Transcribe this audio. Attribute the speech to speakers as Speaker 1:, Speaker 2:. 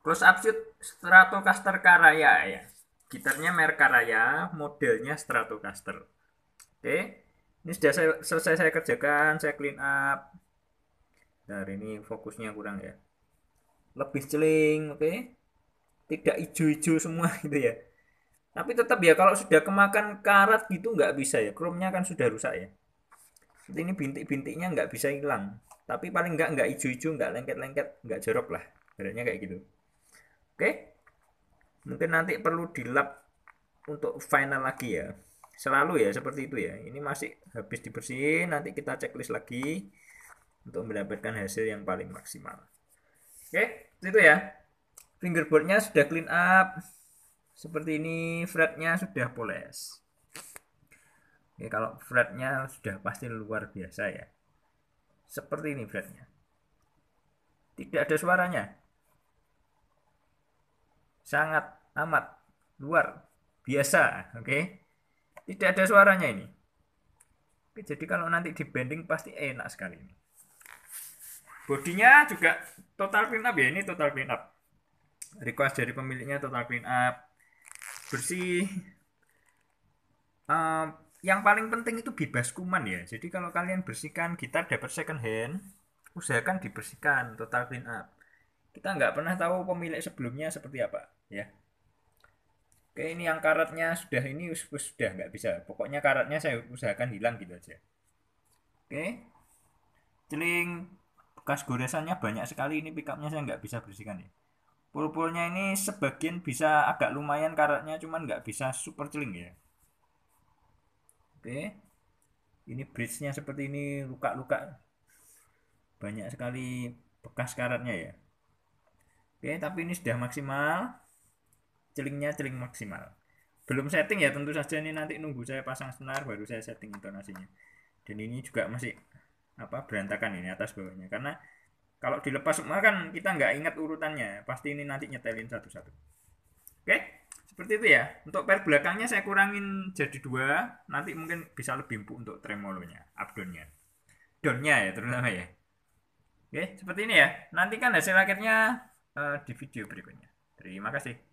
Speaker 1: Close up strato Stratocaster Karaya ya. Gitarnya merek Karaya, modelnya Stratocaster. Oke. Ini sudah saya, selesai saya kerjakan, saya clean up. Dari ini fokusnya kurang ya. Lebih celing, oke. Tidak hijau-hijau semua gitu ya. Tapi tetap ya kalau sudah kemakan karat gitu nggak bisa ya. Chrome-nya kan sudah rusak ya. Seperti ini bintik-bintiknya nggak bisa hilang. Tapi paling nggak nggak hijau-hijau, nggak lengket-lengket, nggak jorok lah. Beratnya kayak gitu. Oke? Mungkin nanti perlu dilap untuk final lagi ya. Selalu ya seperti itu ya. Ini masih habis dibersihin, nanti kita checklist lagi untuk mendapatkan hasil yang paling maksimal. Oke, itu ya. Fingerboardnya sudah clean up. Seperti ini, fretnya sudah poles. Oke, kalau fretnya sudah pasti luar biasa ya. Seperti ini fretnya. Tidak ada suaranya sangat amat luar biasa, oke? Okay? Tidak ada suaranya ini. Oke, jadi kalau nanti di bending pasti enak sekali ini. Bodinya juga total clean up ya, ini total clean up. Request dari pemiliknya total clean up. Bersih. Um, yang paling penting itu bebas kuman ya. Jadi kalau kalian bersihkan gitar dapat second hand, usahakan dibersihkan total clean up kita nggak pernah tahu pemilik sebelumnya seperti apa, ya. Oke, ini yang karatnya sudah ini sudah nggak bisa. Pokoknya karatnya saya usahakan hilang gitu aja. Oke. Celing bekas goresannya banyak sekali ini pickupnya saya nggak bisa bersihkan ya. pulpulnya ini sebagian bisa agak lumayan karatnya cuman nggak bisa super celing ya. Oke. Ini bridge-nya seperti ini luka-luka. Banyak sekali bekas karatnya ya. Oke, tapi ini sudah maksimal. Celingnya celing maksimal. Belum setting ya, tentu saja ini nanti nunggu saya pasang senar baru saya setting intonasinya. Dan ini juga masih apa berantakan ini atas bawahnya karena kalau dilepas semua kan kita nggak ingat urutannya, pasti ini nanti nyetelin satu-satu. Oke, seperti itu ya. Untuk per belakangnya saya kurangin jadi dua, nanti mungkin bisa lebih empuk untuk tremolonya, updownnya, downnya ya terutama ya. Oke, seperti ini ya. Nanti kan hasil akhirnya Eh, di video berikutnya. Terima kasih.